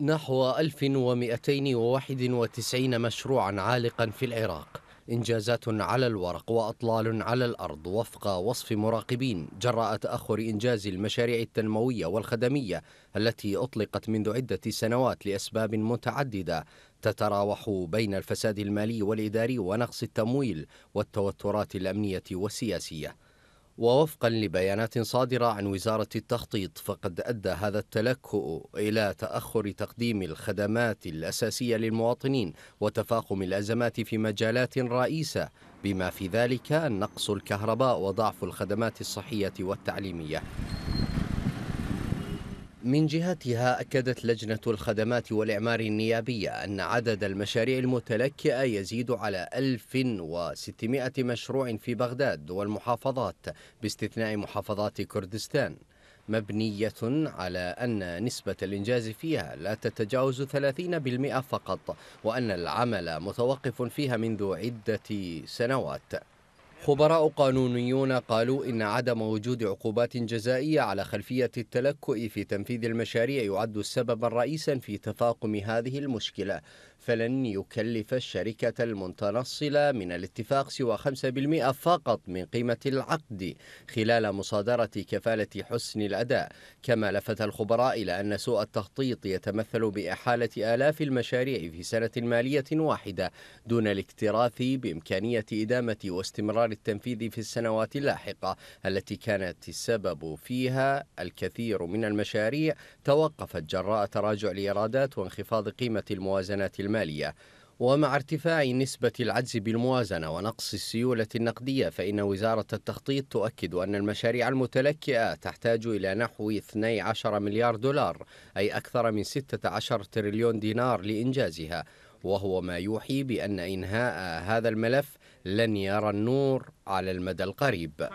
نحو 1291 مشروعا عالقا في العراق إنجازات على الورق وأطلال على الأرض وفق وصف مراقبين جراء تأخر إنجاز المشاريع التنموية والخدمية التي أطلقت منذ عدة سنوات لأسباب متعددة تتراوح بين الفساد المالي والإداري ونقص التمويل والتوترات الأمنية والسياسية ووفقا لبيانات صادرة عن وزارة التخطيط فقد أدى هذا التلكؤ إلى تأخر تقديم الخدمات الأساسية للمواطنين وتفاقم الأزمات في مجالات رئيسة بما في ذلك نقص الكهرباء وضعف الخدمات الصحية والتعليمية من جهتها أكدت لجنة الخدمات والإعمار النيابية أن عدد المشاريع المتلكئة يزيد على 1600 مشروع في بغداد والمحافظات باستثناء محافظات كردستان مبنية على أن نسبة الإنجاز فيها لا تتجاوز 30% فقط وأن العمل متوقف فيها منذ عدة سنوات خبراء قانونيون قالوا إن عدم وجود عقوبات جزائية على خلفية التلكؤ في تنفيذ المشاريع يعد سببا رئيسا في تفاقم هذه المشكلة فلن يكلف الشركة المتنصلة من الاتفاق سوى 5% فقط من قيمة العقد خلال مصادرة كفالة حسن الأداء كما لفت الخبراء إلى أن سوء التخطيط يتمثل بإحالة آلاف المشاريع في سنة مالية واحدة دون الاكتراث بإمكانية إدامة واستمرار التنفيذي في السنوات اللاحقة التي كانت السبب فيها الكثير من المشاريع توقفت جراء تراجع الإيرادات وانخفاض قيمة الموازنات المالية ومع ارتفاع نسبة العجز بالموازنة ونقص السيولة النقدية فإن وزارة التخطيط تؤكد أن المشاريع المتلكئة تحتاج إلى نحو 12 مليار دولار أي أكثر من 16 تريليون دينار لإنجازها وهو ما يوحي بأن إنهاء هذا الملف لن يرى النور على المدى القريب